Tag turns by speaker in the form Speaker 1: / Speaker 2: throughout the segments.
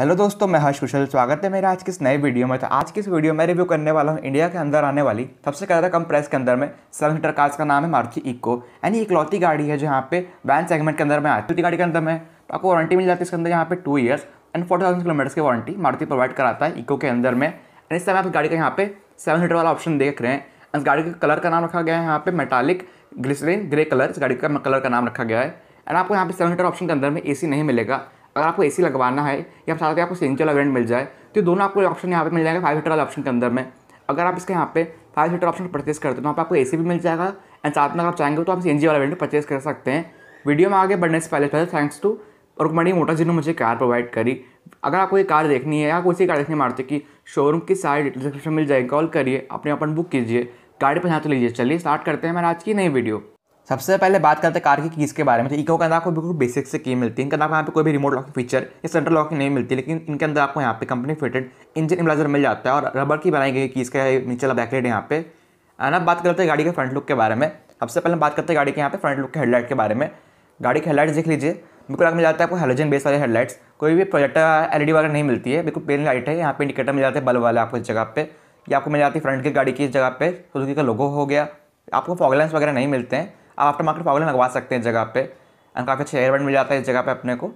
Speaker 1: hello दोस्तों मैं हर्ष कुशल स्वागत है मेरे आज किस नए वीडियो में तो आज किस वीडियो में रिव्यू करने वाला हूँ इंडिया के अंदर आने वाली सबसे ज़्यादा कम प्राइस के अंदर में सेवन सीटर कार्स का नाम है मारुति इको यानी इकलौती गाड़ी है जो यहाँ पे वैन सेगमेंट के अंदर में आती है गाड़ी के अंदर में तो आपको वारंटी मिल जाती है इसके अंदर यहाँ पे two years and four thousand kilometres की वारंटी मारुति प्रोवाइड कराता है इको के अंदर में एंड इस समय आप गाड़ी का यहाँ पे सेवन सीटर वाला ऑप्शन देख रहे हैं इस गाड़ी का कलर का नाम रखा गया है यहाँ पे मेटालिक ग्लिसरीन ग्रे कलर इस गाड़ी का कलर का नाम रखा गया है एंड आपको यहाँ पे सेवन सीटर ऑप्शन के अंदर में ए नहीं मिलेगा अगर आपको ए लगवाना है या साथ ही आपको सिंगचल अवेंट मिल जाए तो दोनों आपको ऑप्शन यहाँ पर मिल जाएगा फाइव सीटर वाले ऑप्शन के अंदर में अगर आप इसके यहाँ पे फाइव सीटर ऑप्शन परचेस करते हो तो आपको ए भी मिल जाएगा एंड साथ में अगर आप चाहेंगे तो आप सी वाला वेंट परचेस कर सकते हैं वीडियो में आगे बढ़ने से पहले पहले थैंक्स टू रुकमणी मोटा जिन्होंने मुझे कार प्रोवाइड करी अगर आपको ये कार देखनी है या कोई सी कार देखने मारते कि शोरूम की सारी डिस्क्रिप्शन मिल जाएगी कॉल करिए अपने अपन बुक कीजिए गाड़ी पर यहाँ तो लीजिए चलिए स्टार्ट करते हैं मैंने आज की नई वीडियो सबसे पहले बात करते हैं कार की कीज़ के बारे में तो इको के अंदर आपको बिल्कुल बेसिक से की मिलती है इनके अंदर आपको यहाँ पे कोई भी रिमोट लॉकिंग फीचर या सेंट्रल लॉकिंग नहीं मिलती लेकिन इनके अंदर आपको यहाँ पे कंपनी फिटेड इंजन इम्लाइजर मिल जाता है और रबर की बनाई गई कीज़ का नीचे वाला बैकलाइट यहाँ पे एंड अब बात करते हैं गाड़ी के फ्रंट लुक के बारे में सबसे पहले बात करते हैं गाड़ी के यहाँ पे फ्रंट लुक के हेडलाइट के बारे में गाड़ी के हेडलाइट देख लीजिए बिल्कुल आपको मिल जाता है आपको हेलोजन बेस वाले हेडलाइट्स कोई भी प्रोजेक्टर एलईडी वगैरह नहीं मिलती है बिल्कुल पेन लाइट है यहाँ पे इंडिकेटर मिल जाते हैं बल्ब वाले आपको इस जगह पे या आपको मिल जाती है फ्रंट की गाड़ी की इस जगह पे सुजुकी का लोगो हो गया आपको फॉगलाइंस वगैरह नहीं मिलते हैं आप आफ्टर मार्केट पावर लगवा सकते हैं जगह पे एंड काफ़ी अच्छा एयरबैंड मिल जाता है इस जगह पे अपने को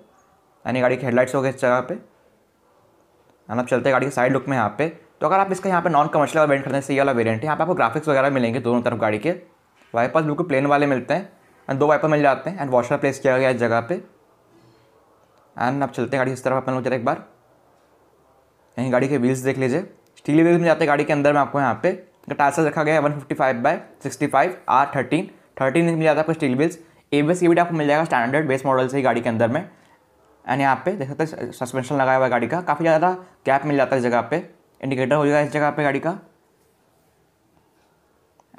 Speaker 1: यानी गाड़ी के हेडलाइट्स हो गए इस जगह पे एंड आप चलते हैं गाड़ी के साइड लुक में यहाँ पे तो अगर आप इसका यहाँ पे नॉन कमर्शियल वाला वेरियंट खरीदने से ये वाला वेरियंट है यहाँ पर आपको ग्राफिक्स वगैरह मिलेंगे दोनों तरफ गाड़ी के वाइपर्स बिल्कुल प्लेन वाले मिलते हैं एंड दो वाइपर मिल जाते हैं एंड वॉशर प्लेस किया गया इस जगह पर एंड आप चलते हैं गाड़ी इस तरफ अपन लोग एक बार यहीं गाड़ी के व्हील्स देख लीजिए स्टील व्हील्स में जाते हैं गाड़ी के अंदर में आपको यहाँ पे टाइल्स रखा गया है one fifty five by sixty five R thirteen thirteen inch मिल जाता है आपको स्टील व्हील्स एबीएस के भी आपको मिल जाएगा स्टैंडर्ड बेस मॉडल से ही गाड़ी के अंदर में एंड यहाँ पे देख सकते हैं सस्पेंशन लगाया हुआ है गाड़ी का काफ़ी ज़्यादा कैप मिल जाता है इस जगह पे इंडिकेटर हो जाएगा इस जगह पे गाड़ी का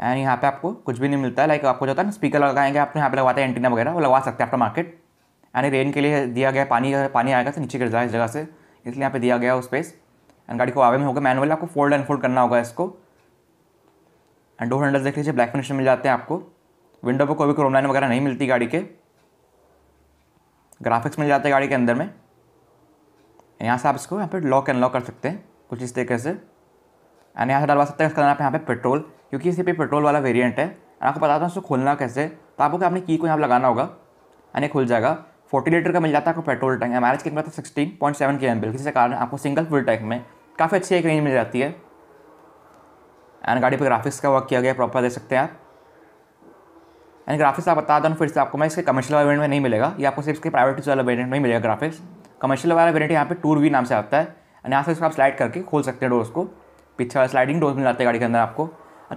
Speaker 1: एंड यहाँ पे आपको कुछ भी नहीं मिलता है लाइक आपको जो है ना स्पीकर लगाएंगे आपको यहाँ पे लगवाते हैं एंटीना वगैरह वो लगवा सकते हैं आपका मार्केट यानी रेन के लिए दिया गया पानी पानी आएगा तो नीचे गिर जाएगा इस जगह से इसलिए यहाँ पे दिया गया स्पेस एंड गाड़ी को आवे में होगा मैनुअल आपको फोल्ड एंड फोल्ड करना होगा इसको एंड डोर हैंडल्स देख लीजिए ब्लैक फिनिश मिल जाते हैं आपको विंडो पर कोई भी क्रोमलाइन वगैरह नहीं मिलती गाड़ी के ग्राफिक्स मिल जाते हैं गाड़ी के अंदर में यहाँ से आप इसको यहाँ पर लॉक एंड लॉक कर सकते हैं कुछ इस तरीके से एंड यहाँ से डलवा सकते हैं इसका आप यहाँ पे पेट्रोल क्योंकि इसी पे पेट्रोल वाला वेरिएंट है और आपको बताता हूँ इसको खोलना कैसे तो आपको क्या आपने की को यहाँ लगाना होगा यानी खुल जाएगा फोर्टी लीटर का मिल जाता है आपको petrol tank M R H की sixteen point seven K M बिल किसी कारण आपको सिंगल फुल टैंक में काफ़ी अच्छी एक रेंज मिल जाती है एंड गाड़ी पर ग्राफिक्स का वर्क किया गया प्रॉपर दे सकते हैं आप एंड ग्राफिक्स आप बता दूँ फिर से आपको मैं इसके कमर्शियल वाला में नहीं मिलेगा या आपको सिर्फ इसके प्राइवेट वाला वेरियंट में मिलेगा ग्राफिक्स कमर्शियल वाला वेरियंट यहाँ पे टूर वी नाम से आता है एंड यहाँ से इसको आप स्लाइड करके खोल सकते हैं डोर्स को पीछे वाला स्लाइडिंग डोर्स मिल जाता है गाड़ी के अंदर आपको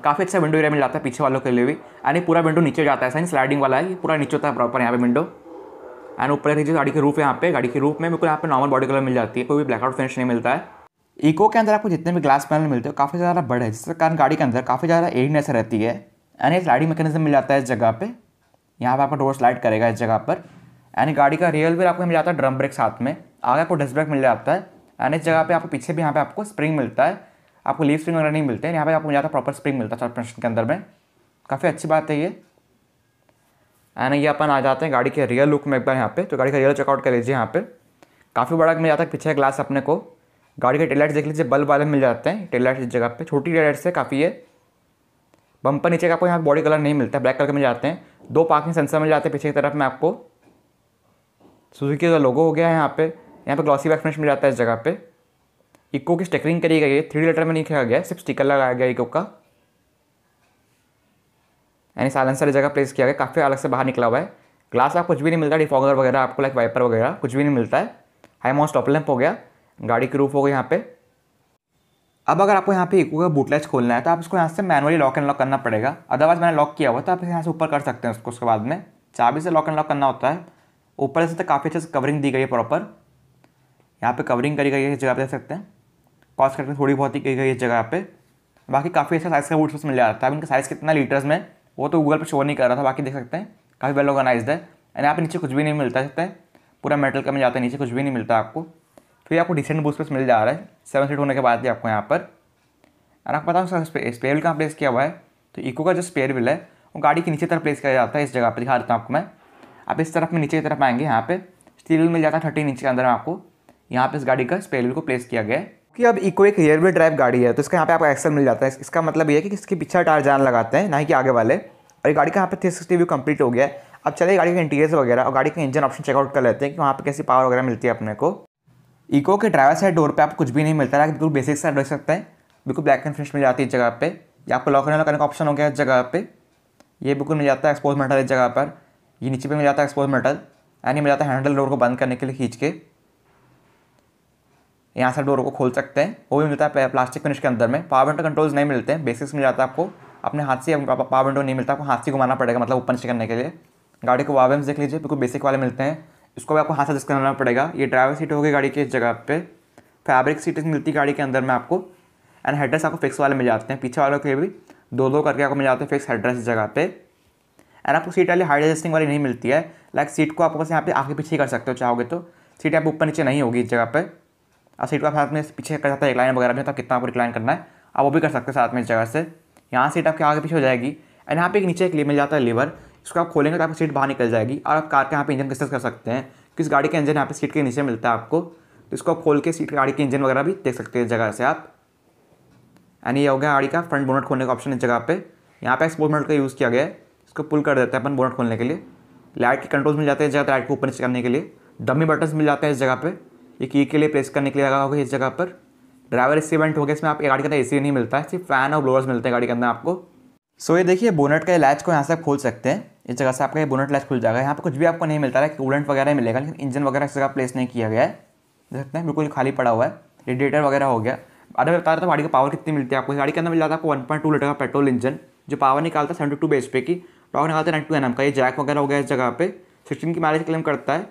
Speaker 1: काफ़ी अच्छा विंडो एरिया मिल जाता है पीछे वालों के लिए भी एंड पूरा विंडो नीचे जाता है सही स्लाइडिंग वाला है ये पूरा नीचे होता है प्रॉपर यहाँ पे विंडो एंड ऊपर देखिए गाड़ी के रूफ है यहाँ पे गाड़ी के रूफ में बिल्कुल यहाँ पे नॉर्मल बॉडी कलर मिल जाती है कोई भी ब्लैकआउट फिनिश नहीं मिलता है इको के अंदर आपको जितने भी ग्लास पैनल मिलते हैं काफ़ी ज़्यादा बड़े हैं जिसके कारण गाड़ी के अंदर काफ़ी ज़्यादा एयरनेस रहती है यानी स्लाइडिंग मैकेनिज्म मिल जाता है इस जगह पे यहाँ पे आपका डोर स्लाइड करेगा इस जगह पर यानी गाड़ी का रियल व्हील आपको मिल जाता है ड्रम ब्रेक साथ में आगे आपको डिस्क ब्रेक मिल जाता है यानी इस जगह पे आपको पीछे भी यहाँ पे आपको स्प्रिंग मिलता है आपको लीव स्प्रिंग वगैरह नहीं मिलते हैं यहाँ पर आपको मिल जाता है प्रॉपर स्प्रिंग मिलता है सस्पेंशन के अंदर में काफ़ी अच्छी बात है ये यानी ये अपन आ जाते हैं गाड़ी के रियल लुक में एक बार यहाँ पे तो गाड़ी का रियल चेकआउट कर लीजिए यहाँ पे काफ़ी बड़ा मिल जाता है पीछे ग्लास अपने को गाड़ी के टेललाइट देख लीजिए बल्ब वाले मिल जाते हैं टेललाइट इस जगह पे छोटी टेललाइट से काफ़ी ये बम्पर नीचे का आपको यहाँ बॉडी कलर नहीं मिलता ब्लैक कलर में जाते हैं दो पार्किंग सेंसर में जाते हैं पीछे की तरफ में आपको सुजुकी का लोगो हो गया है यहाँ पे यहाँ पे ग्लॉसी बैक फिनिश मिल जाता है इस जगह पे इको की स्टिकरिंग करी गई है थ्री लीटर में नहीं किया गया सिर्फ स्टिकर लगाया गया इको का यानी साइलेंसर जगह प्लेस किया गया काफ़ी अलग से बाहर निकला हुआ है ग्लास आप कुछ भी नहीं मिलता डिफॉगर वगैरह आपको लाइक वाइपर वगैरह कुछ भी नहीं मिलता है हाई माउस टॉप हो गया गाड़ी की रूफ हो गई यहाँ पर अब अगर आपको यहाँ पे इको का बूटलेस खोलना है तो आप इसको यहाँ से मैनुअली लॉक एंड लॉक करना पड़ेगा अदरवाइज मैंने लॉक किया हुआ तो आप यहाँ से ऊपर कर सकते हैं उसको उसके बाद में चाबी से लॉक एंड लॉक करना होता है ऊपर से तो काफ़ी अच्छे से कवरिंग दी गई है प्रॉपर यहाँ पे कवरिंग करी गई है इस जगह पर देख सकते हैं कॉस्ट करके थोड़ी बहुत ही की गई है इस जगह पर बाकी काफ़ी अच्छा साइज़ का वुड मिल जाता है अब इनका साइज़ कितना लीटर्स में वो तो गूगल पर शो नहीं कर रहा था बाकी देख सकते हैं काफ़ी वेल ऑर्गेनाइज है एंड यहाँ पर नीचे कुछ भी नहीं मिलता सकता है पूरा मेटल का मिल जाता है नीचे कुछ भी नहीं मिलता आपको तो ये आपको डिसेंट बूस्ट पेस मिल जा रहा है सेवन सीट होने के बाद भी आपको यहाँ पर और आपको पता है स्पेयर विल कहाँ प्लेस किया हुआ है तो इको का जो स्पेयर विल है वो गाड़ी के नीचे तरफ प्लेस किया जाता है इस जगह पर दिखा देता हूँ आपको मैं आप इस तरफ में नीचे की तरफ आएंगे यहाँ पर स्टील विल मिल जाता है थर्टीन इंच के अंदर आपको यहाँ पर इस गाड़ी का स्पेयर विल को प्लेस किया गया है कि अब इको एक रेयरवे ड्राइव गाड़ी है तो इसका यहाँ पे आपको एक्सल मिल जाता है इसका मतलब ये है कि इसके पीछे टायर जान लगाते हैं ना कि आगे वाले और गाड़ी का यहाँ पर थ्री सिक्सटी व्यू कंप्लीट हो गया अब चले गाड़ी का इंटीरियर वगैरह और गाड़ी का इंजन ऑप्शन चेकआउट कर लेते हैं कि वहाँ पर कैसी पावर वगैरह मिलती है अपने को इको के ड्राइवर साइड डोर पे आपको कुछ भी नहीं मिलता है बिल्कुल बेसिक साइड रख सकते हैं बिल्कुल ब्लैक एंड फिनिश मिल जाती है इस जगह पे या आपको लॉक करने का ऑप्शन हो गया इस जगह पे ये बिल्कुल मिल जाता है एक्सपोज मेटल इस जगह पर ये नीचे पे मिल जाता है एक्सपोज मेटल यानी मिल जाता है हैंडल डोर को बंद करने के लिए खींच के यहाँ से डोर को खोल सकते हैं वो भी मिलता है प्लास्टिक फिनिश के अंदर में पावर विंडो कंट्रोल्स नहीं मिलते हैं बेसिक्स मिल जाता है आपको अपने हाथ से पावर विंडो नहीं मिलता आपको हाथ से घुमाना पड़ेगा मतलब ऊपर से करने के लिए गाड़ी को वावेम्स देख लीजिए बिल्कुल बेसिक वाले मिलते हैं इसको भी आपको हाथ से एडजस्ट करना पड़ेगा ये ड्राइवर सीट होगी गाड़ी की इस जगह पे फैब्रिक सीट मिलती गाड़ी के अंदर में आपको एंड हेड्रेस आपको फिक्स वाले मिल जाते हैं पीछे वालों के भी दो दो करके आपको मिल जाते हैं फिक्स हेड्रेस इस जगह पे एंड आपको सीट वाली हाइट एडजस्टिंग वाली नहीं मिलती है लाइक सीट को आप बस यहाँ पे आगे पीछे कर सकते हो चाहोगे तो सीट आप ऊपर नीचे नहीं होगी इस जगह पर और सीट को आप साथ में पीछे कर सकते हैं रिक्लाइन वगैरह में तो कितना आपको रिक्लाइन करना है आप वो भी कर सकते हो साथ में इस जगह से यहाँ सीट आपके आगे पीछे हो जाएगी एंड यहाँ पे एक नीचे एक मिल जाता है लीवर इसको आप खोलेंगे तो आपकी सीट बाहर निकल जाएगी और आप कार का यहाँ पे इंजन डिस्कस कर सकते हैं किस गाड़ी का इंजन यहाँ पे सीट के नीचे मिलता है आपको तो इसको आप खोल के सीट गाड़ी के इंजन वगैरह भी देख सकते हैं इस जगह से आप यानी ये हो गया गाड़ी का फ्रंट बोनट खोलने का ऑप्शन इस जगह पर यहाँ पे एक्सपोर्ट बोनट का यूज़ किया गया है इसको पुल कर देते हैं अपन बोनट खोलने के लिए लाइट के कंट्रोल्स मिल जाते हैं इस जगह लाइट को ऊपर नीचे करने के लिए डमी बटन्स मिल जाते हैं इस जगह पर ये की के लिए प्रेस करने के लिए लगा होगा इस जगह पर ड्राइवर एसी इवेंट हो गया इसमें आप गाड़ी के अंदर ए नहीं मिलता है सिर्फ फैन और ब्लोअर्स मिलते हैं गाड़ी के अंदर आपको सो ये देखिए बोनट का लैच को यहाँ से आप खोल सकते हैं इस जगह से आपका ये बोनट लैच खुल जाएगा यहाँ पर कुछ भी आपको नहीं मिलता है कूलेंट वगैरह मिलेगा लेकिन इंजन वगैरह इस जगह प्लेस नहीं किया गया है देख सकते हैं बिल्कुल खाली पड़ा हुआ है रेडिएटर वगैरह हो गया अरे बता रहा था गाड़ी का पावर कितनी मिलती है आपको गाड़ी के अंदर मिल जाता है आपको वन पॉइंट टू लीटर का पेट्रोल इंजन जो पावर निकालता है सेवेंटी टू बेस पे की टॉक निकालता है नाइन टू एन का ये जैक वगैरह हो गया इस जगह पे सिक्सटीन की माइलेज क्लेम करता है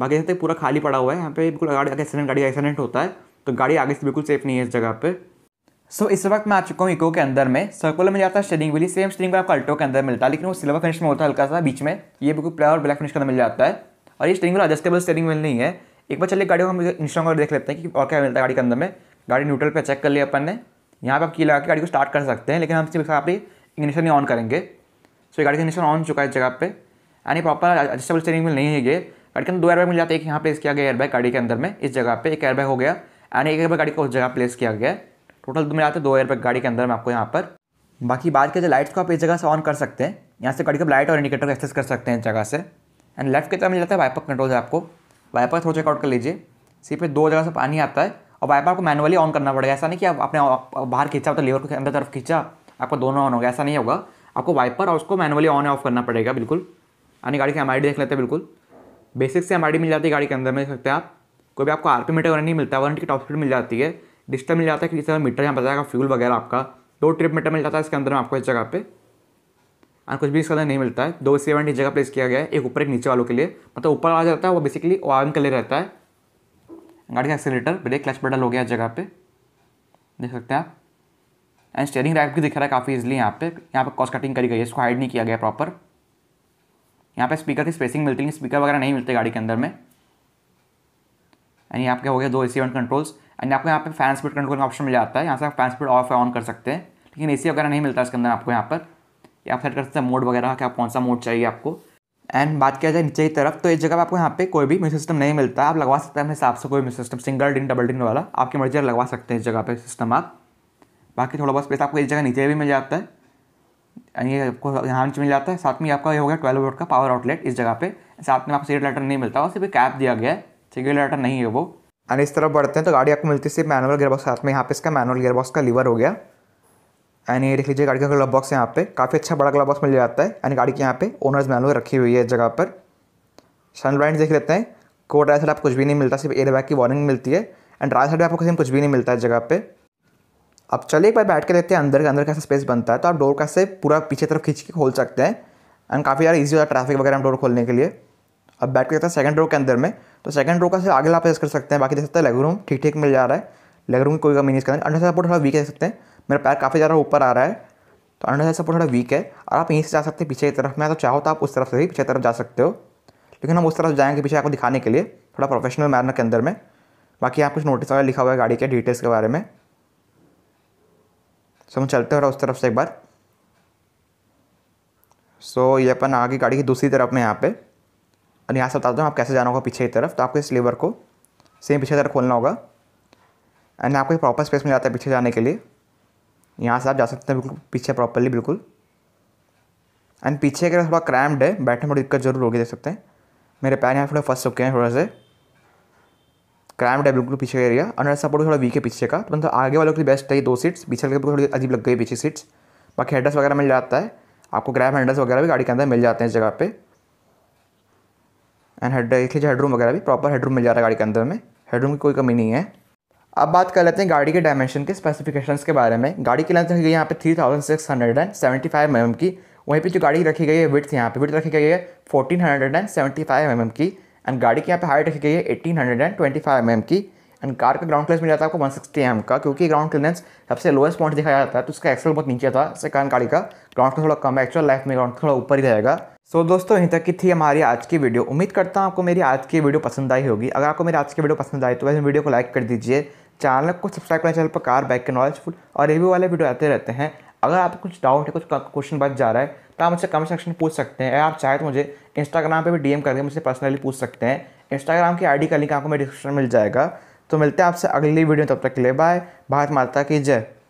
Speaker 1: बाकी देखते पूरा खाली पड़ा हुआ है यहाँ पे बिल्कुल गाड़ी एक्सीडेंट गाड़ी एक्सीडेंट होता है तो गाड़ी आगे से बिल्कुल सेफ नहीं है इस जगह पर सो इस वक्त मैं आ चुका हूँ इको के अंदर में सर्कुलर में जाता है स्टेरिंग वाली सेम स्टेरिंग व्हील आपको अल्टो के अंदर मिलता है लेकिन वो सिल्वर फिनिश में होता है हल्का सा बीच में ये बिल्कुल प्लेयर और ब्लैक फिनिश का मिल जाता है और ये steering wheel adjustable steering wheel नहीं है एक बार चलिए गाड़ी को हम इंस्टॉल कर देख लेते हैं कि और क्या मिलता है गाड़ी के अंदर में गाड़ी न्यूट्रल पर चेक कर लिया अपन ने यहाँ पर आप की लगा के गाड़ी को स्टार्ट कर सकते हैं लेकिन हम सिर्फ आप इग्निशन ही ऑन करेंगे सो गाड़ी का इग्निशन ऑन चुका है इस जगह पर यानी प्रॉपर एडजस्टेबल स्टेरिंग वेल नहीं है ये गाड़ी के अंदर दो एयरबैग मिल जाते हैं एक यहाँ प्लेस किया गया एयरबैग गाड़ी के अंदर में इस जगह पर एक एयरबैग हो गया यानी एक एयरबैग गाड़ी को उस जगह प्लेस किया गया है टोटल तो आते दो रुपये गाड़ी के अंदर में आपको यहाँ पर बाकी बात की जाए लाइट्स को आप इस जगह से ऑन कर सकते हैं यहाँ से गाड़ी का लाइट और इंडिकेटर एक्सेस कर सकते हैं इस जगह से एंड लेफ्ट की तरफ मिल जाता है वाइपर कंट्रोल है आपको वाइपर थोड़ा चेकआउट कर लीजिए सी पे दो जगह से पानी आता है और वाइपर आपको मैनुअली ऑन करना पड़ेगा ऐसा नहीं कि आप अपने बाहर खींचा तो लेवर को अंदर तरफ खींचा आपको दोनों ऑन होगा ऐसा नहीं होगा आपको वाइपर और उसको मैनुअली ऑन ऑफ करना पड़ेगा बिल्कुल यानी गाड़ी की एम देख लेते हैं बिल्कुल बेसिक से एम मिल जाती है गाड़ी के अंदर में देख सकते हैं आप कोई भी आपको आर मीटर वगैरह नहीं मिलता वारंटी की टॉप स्पीड मिल जाती है डिस्टर्ब मिल जाता है कि तरह मीटर यहाँ बताएगा फ्यूल वगैरह आपका दो ट्रिप मीटर मिल जाता है इसके अंदर में आपको इस जगह पे और कुछ भी इसके अंदर नहीं मिलता है दो सेवन इस जगह प्लेस किया गया है एक ऊपर एक नीचे वालों के लिए मतलब ऊपर आ जाता है वो बेसिकली ऑन के लिए रहता है गाड़ी का एक्सीटर ब्रेक क्लच पेडल हो गया इस जगह पर देख सकते हैं आप एंड स्टेयरिंग रैप भी दिख रहा है काफ़ी इजिली यहाँ पे यहाँ पे कॉस्ट कटिंग करी गई है इसको हाइड नहीं किया गया प्रॉपर यहाँ पे स्पीकर की स्पेसिंग मिलती है स्पीकर वगैरह नहीं मिलते गाड़ी के अंदर में एंड यहाँ पे हो गया दो ए सी कंट्रोल्स एंड आपको यहाँ पे फैन स्पीड कंट्रोल का ऑप्शन मिल जाता है यहाँ से आप फैन स्पीड ऑफ या ऑन कर सकते हैं लेकिन ए वगैरह नहीं मिलता इसके अंदर आपको यहाँ पर या आप सेट कर सकते हैं मोड वगैरह क्या आप कौन सा मोड चाहिए आपको एंड बात किया जाए नीचे की तरफ तो इस जगह पर आपको यहाँ पे कोई भी म्यूजिक सिस्टम नहीं मिलता आप लगवा सकते हैं अपने हिसाब से कोई music system single DIN double DIN वाला आपकी मर्जी लगवा सकते हैं इस जगह पर सिस्टम आप बाकी थोड़ा बहुत स्पेस आपको इस जगह नीचे भी मिल जाता है एंड ये आपको यहाँ नीचे मिल जाता है साथ में आपका ये हो गया ट्वेल्व वोट का पावर आउटलेट इस जगह पे साथ में आपको सीट लेटर नहीं मिलता और सिर्फ कैप दिया गया है सिगरेट लेटर नहीं है वो एंड इस तरफ बढ़ते हैं तो गाड़ी आपको मिलती है सिर्फ मैनुअल गेयर बॉक्स साथ में यहाँ पे इसका मैनुअल गेयर बॉक्स का लीवर हो गया एंड ये देख लीजिए गाड़ी का ग्लव बॉक्स यहाँ पे काफ़ी अच्छा बड़ा ग्लव बॉक्स मिल जाता है एंड गाड़ी के यहाँ पे ओनर्स मैनुअल रखी हुई है जगह पर सन ब्लाइंड देख लेते हैं को राइट साइड आपको कुछ भी नहीं मिलता सिर्फ एयर बैग की वार्निंग मिलती है एंड राइट साइड आपको कुछ भी नहीं मिलता है जगह पर अब चलिए एक बार बैठ के देखते हैं अंदर के अंदर कैसा स्पेस बनता है तो आप डोर कैसे पूरा पीछे तरफ खींच के खोल सकते हैं एंड काफ़ी ज़्यादा ईजी होता है ट्रैफिक वगैरह डोर खोलने के लिए अब बैठ को देखते हैं सेकंड रो के अंदर में तो सेकंड रो का से आगे लापेस कर सकते हैं बाकी देख सकते हैं लेगरूम ठीक ठीक मिल जा रहा है लेगरूम की कोई कमी नहीं इसके अंदर अंडर साइड सपोर्ट थोड़ा वीक है देख सकते हैं मेरा पैर काफ़ी ज़्यादा ऊपर आ रहा है तो अंडर साइड सपोर्ट थोड़ा वीक है और आप यहीं से जा सकते हैं पीछे की तरफ मैं तो चाहो तो आप उस तरफ से भी पीछे तरफ जा सकते हो लेकिन हम उस तरफ जाएंगे पीछे आपको दिखाने के लिए थोड़ा प्रोफेशनल मैनर के अंदर में बाकी आप कुछ नोटिस वगैरह लिखा हुआ है गाड़ी के डिटेल्स के बारे में सो हम चलते हैं उस तरफ से एक बार सो ये अपन आगे गाड़ी की दूसरी तरफ में यहाँ पर और यहाँ से बताता हूँ आप कैसे जाना होगा पीछे की तरफ तो आपको इस लीवर को सेम पीछे तरफ खोलना होगा एंड आपको एक प्रॉपर स्पेस मिल जाता है पीछे जाने के लिए यहाँ से आप जा सकते हैं बिल्कुल पीछे प्रॉपरली बिल्कुल एंड पीछे अगर थोड़ा क्रैम्ड है बैठने में थोड़ी दिक्कत जरूर होगी देख सकते हैं मेरे पैर यहाँ थोड़े फंस चुके हैं थोड़ा से क्रैम्ड है बिल्कुल पीछे का एरिया अंडर सपोर्ट थोड़ा वीक है पीछे का तो मतलब आगे वालों के लिए बेस्ट है दो सीट्स पीछे के थोड़ी अजीब लग गई पीछे सीट्स बाकी हेडर्स वगैरह मिल जाता है आपको ग्रैब हैंडल्स वगैरह भी गाड़ी के अंदर मिल जाते हैं इस जगह पर एंड हेड देख लीजिए हेडरूम वगैरह भी प्रॉपर हेडरूम मिल जा रहा है गाड़ी के अंदर में हेडरूम की कोई कमी नहीं है अब बात कर लेते हैं गाड़ी के डायमेंशन के स्पेसिफिकेशंस के बारे में गाड़ी की लेंथ रखी गई यहाँ पे three thousand six hundred and seventy five M की वहीं पे जो गाड़ी रखी गई है विथ यहाँ पे विथ रखी गई है fourteen hundred and seventy five M M की एंड गाड़ी की यहाँ पे हाइट रखी गई है eighteen hundred and twenty five M M की एंड कार का ग्राउंड क्लियर मिल जाता है आपको वन सिक्सटी एम का क्योंकि ग्राउंड क्लियरेंस सबसे लोएस्ट पॉइंट दिखाया जाता है तो उसका एक्सल बहुत नीचे था इसके कारण गाड़ी का ग्राउंड क्लियरेंस थोड़ा कम है एक्चुअल लाइफ में ग्राउंड थोड़ा ऊपर ही रहेगा सो so, दोस्तों यहीं तक की थी हमारी आज की वीडियो उम्मीद करता हूँ आपको मेरी आज की वीडियो पसंद आई होगी अगर आपको मेरी आज की वीडियो पसंद आई तो वैसे वीडियो को लाइक कर दीजिए चैनल को सब्सक्राइब करें चैनल पर कार बैक के नॉलेज फुल और रिव्यू वाले वीडियो आते रहते हैं अगर आपको कुछ डाउट है कुछ क्वेश्चन बच जा रहा है तो आप मुझसे कमेंट सेक्शन में पूछ सकते हैं आप चाहे तो मुझे इंस्टाग्राम पर भी डीएम करके मुझसे पर्सनली पूछ सकते हैं इंस्टाग्राम की आई का लिंक आपको मेरे डिस्क्रिप्शन मिल जाएगा तो मिलते हैं आपसे अगली वीडियो तब तक के लिए बाय भारत माता की जय